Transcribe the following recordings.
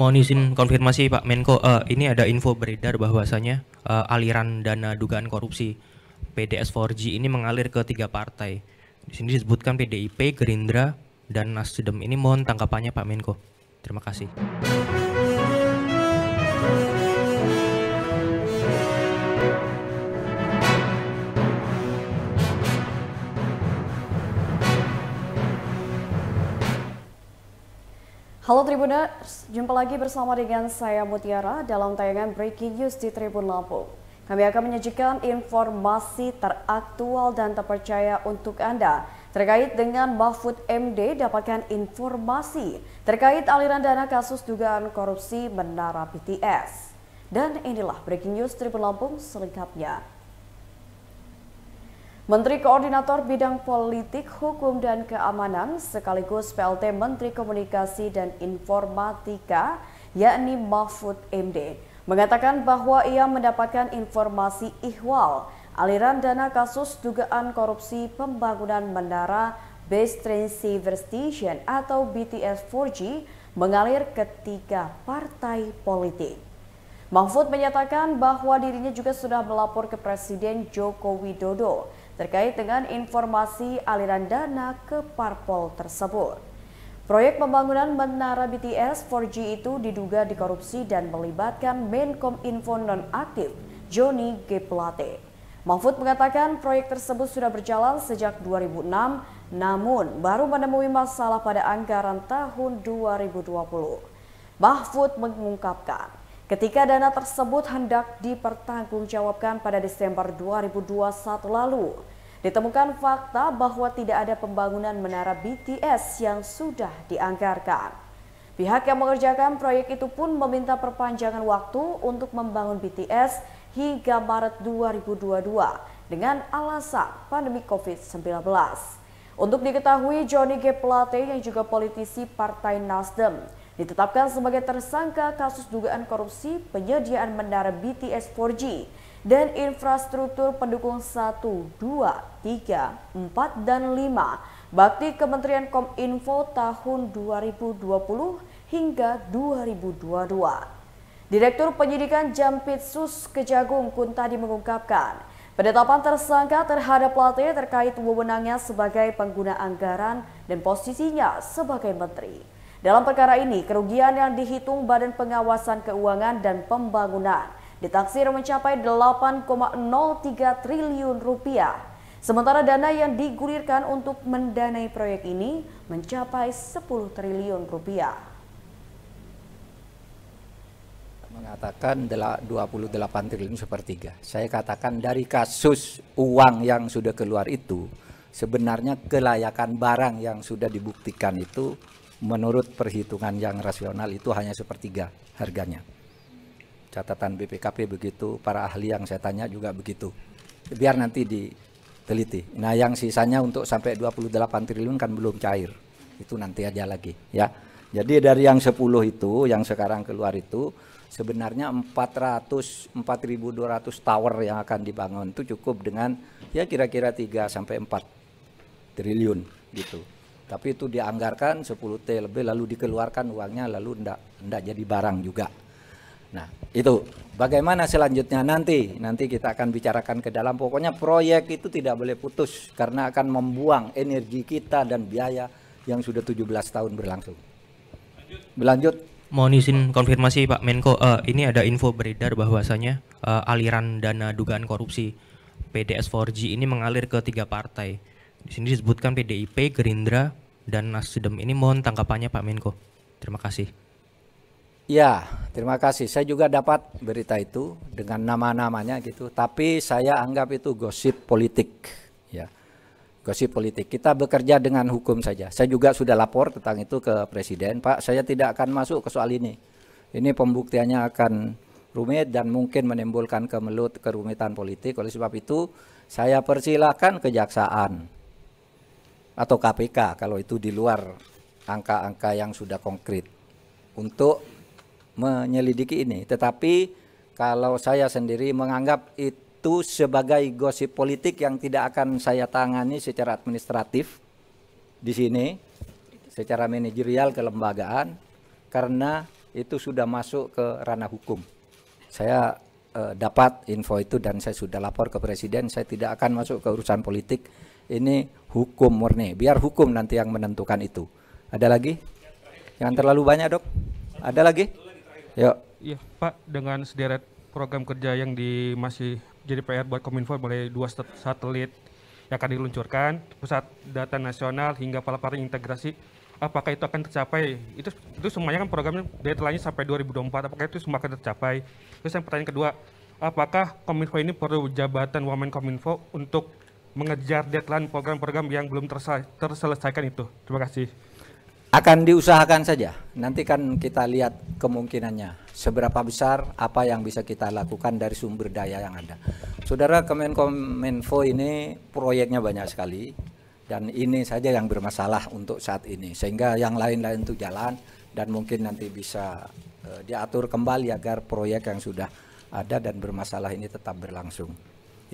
Mohon izin konfirmasi Pak Menko, uh, ini ada info beredar bahwasanya uh, aliran dana dugaan korupsi PDS 4G ini mengalir ke tiga partai. Di sini disebutkan PDIP, Gerindra, dan Nasdem. Ini mohon tangkapannya Pak Menko. Terima kasih. Halo Tribuners, Jumpa lagi bersama dengan saya Mutiara dalam tayangan Breaking News di Tribun Lampung. Kami akan menyajikan informasi teraktual dan terpercaya untuk Anda terkait dengan Mahfud MD dapatkan informasi terkait aliran dana kasus dugaan korupsi Menara BTS. Dan inilah Breaking News Tribun Lampung selengkapnya. Menteri Koordinator Bidang Politik, Hukum dan Keamanan sekaligus PLT Menteri Komunikasi dan Informatika yakni Mahfud MD mengatakan bahwa ia mendapatkan informasi ihwal aliran dana kasus dugaan korupsi pembangunan menara Base Train Station atau BTS 4G mengalir ke tiga partai politik. Mahfud menyatakan bahwa dirinya juga sudah melapor ke Presiden Joko Widodo terkait dengan informasi aliran dana ke parpol tersebut. Proyek pembangunan menara BTS 4G itu diduga dikorupsi dan melibatkan Menkom Info nonaktif Joni G. Plate. Mahfud mengatakan proyek tersebut sudah berjalan sejak 2006 namun baru menemui masalah pada anggaran tahun 2020. Mahfud mengungkapkan Ketika dana tersebut hendak dipertanggungjawabkan pada Desember 2021 lalu, ditemukan fakta bahwa tidak ada pembangunan menara BTS yang sudah dianggarkan. Pihak yang mengerjakan proyek itu pun meminta perpanjangan waktu untuk membangun BTS hingga Maret 2022 dengan alasan pandemi COVID-19. Untuk diketahui, Johnny G. Plate yang juga politisi Partai Nasdem ditetapkan sebagai tersangka kasus dugaan korupsi penyediaan menara BTS 4G dan infrastruktur pendukung 1, 2, 3, 4, dan 5 bakti Kementerian Kominfo tahun 2020 hingga 2022. Direktur Penyidikan Jampitsus Kejagung Kuntadi mengungkapkan, penetapan tersangka terhadap Plate terkait wewenangnya sebagai pengguna anggaran dan posisinya sebagai menteri. Dalam perkara ini, kerugian yang dihitung Badan Pengawasan Keuangan dan Pembangunan ditaksir mencapai 8,03 triliun rupiah. Sementara dana yang digulirkan untuk mendanai proyek ini mencapai 10 triliun rupiah. Mengatakan 28 triliun sepertiga. Saya katakan dari kasus uang yang sudah keluar itu, sebenarnya kelayakan barang yang sudah dibuktikan itu menurut perhitungan yang rasional itu hanya sepertiga harganya. Catatan BPKP begitu, para ahli yang saya tanya juga begitu. Biar nanti diteliti. Nah yang sisanya untuk sampai 28 triliun kan belum cair. Itu nanti aja lagi ya. Jadi dari yang 10 itu, yang sekarang keluar itu, sebenarnya 400 4.200 tower yang akan dibangun itu cukup dengan ya kira-kira 3 sampai 4 triliun gitu tapi itu dianggarkan 10 T lebih lalu dikeluarkan uangnya lalu ndak ndak jadi barang juga. Nah, itu bagaimana selanjutnya nanti nanti kita akan bicarakan ke dalam pokoknya proyek itu tidak boleh putus karena akan membuang energi kita dan biaya yang sudah 17 tahun berlangsung. Berlanjut Mohon izin konfirmasi Pak Menko, uh, ini ada info beredar bahwasanya uh, aliran dana dugaan korupsi PDS 4G ini mengalir ke tiga partai di sini disebutkan PDIP, Gerindra, dan Nasdem. Ini mohon tanggapannya Pak Menko. Terima kasih. Ya, terima kasih. Saya juga dapat berita itu dengan nama-namanya gitu, tapi saya anggap itu gosip politik, ya. Gosip politik. Kita bekerja dengan hukum saja. Saya juga sudah lapor tentang itu ke presiden, Pak. Saya tidak akan masuk ke soal ini. Ini pembuktiannya akan rumit dan mungkin menimbulkan kemelut kerumitan politik. Oleh sebab itu, saya persilahkan kejaksaan atau KPK kalau itu di luar angka-angka yang sudah konkret untuk menyelidiki ini. Tetapi kalau saya sendiri menganggap itu sebagai gosip politik yang tidak akan saya tangani secara administratif di sini secara manajerial kelembagaan karena itu sudah masuk ke ranah hukum. Saya eh, dapat info itu dan saya sudah lapor ke presiden, saya tidak akan masuk ke urusan politik ini hukum murni. Biar hukum nanti yang menentukan itu. Ada lagi? Jangan terlalu banyak dok. Ada lagi? Yuk. Iya Pak, dengan sederet program kerja yang di masih jadi PR buat Kominfo mulai dua satelit yang akan diluncurkan, pusat data nasional hingga paling integrasi, apakah itu akan tercapai? Itu itu semuanya kan programnya deadline sampai 2024, apakah itu semua akan tercapai? Terus yang pertanyaan kedua, apakah Kominfo ini perlu jabatan Women Kominfo untuk mengejar deadline program-program yang belum terselesaikan itu? Terima kasih. Akan diusahakan saja. Nanti kan kita lihat kemungkinannya. Seberapa besar apa yang bisa kita lakukan dari sumber daya yang ada. Saudara Kemenkominfo ini proyeknya banyak sekali. Dan ini saja yang bermasalah untuk saat ini. Sehingga yang lain-lain itu jalan dan mungkin nanti bisa uh, diatur kembali agar proyek yang sudah ada dan bermasalah ini tetap berlangsung.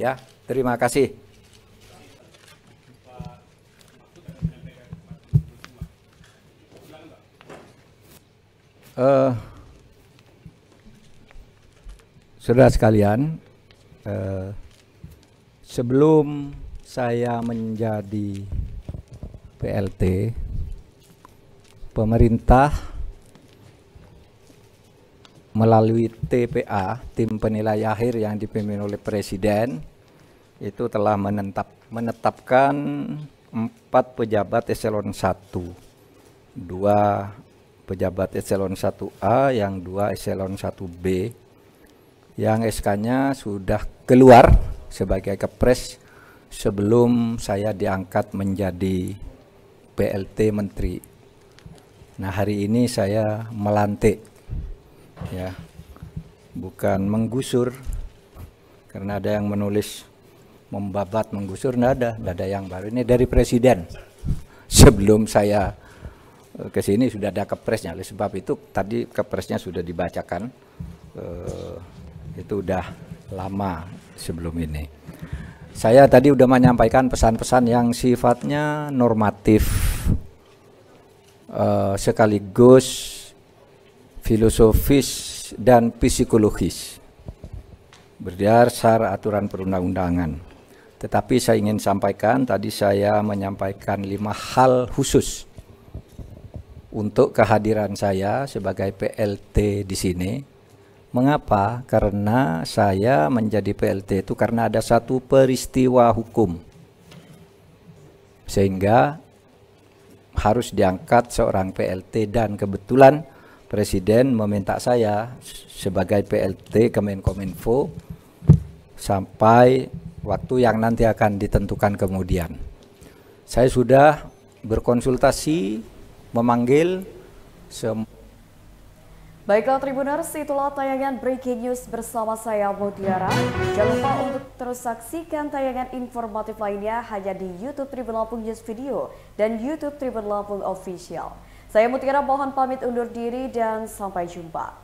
Ya, terima kasih. Uh, saudara sekalian, uh, sebelum saya menjadi PLT, pemerintah melalui TPA, tim penilai akhir yang dipimpin oleh Presiden, itu telah menetap, menetapkan empat pejabat eselon 1, dua pejabat eselon 1A, yang 2 eselon 1B yang SK-nya sudah keluar sebagai kepres sebelum saya diangkat menjadi PLT menteri. Nah, hari ini saya melantik ya. Bukan menggusur karena ada yang menulis membabat menggusur nada, ada, ada yang baru ini dari presiden sebelum saya ke sini sudah ada kepresnya. Oleh sebab itu tadi kepresnya sudah dibacakan. Eh, itu udah lama sebelum ini. Saya tadi udah menyampaikan pesan-pesan yang sifatnya normatif eh, sekaligus filosofis dan psikologis berdasar aturan perundang-undangan. Tetapi saya ingin sampaikan tadi saya menyampaikan lima hal khusus untuk kehadiran saya sebagai PLT di sini. Mengapa? Karena saya menjadi PLT itu karena ada satu peristiwa hukum. Sehingga harus diangkat seorang PLT dan kebetulan Presiden meminta saya sebagai PLT Kemenkominfo sampai waktu yang nanti akan ditentukan kemudian. Saya sudah berkonsultasi memanggil semua. Baiklah Tribuners, itulah tayangan Breaking News bersama saya Mutiara. Jangan lupa untuk terus saksikan tayangan informatif lainnya hanya di YouTube Tribun Lampung News Video dan YouTube Tribun Lampung Official. Saya Mutiara mohon pamit undur diri dan sampai jumpa.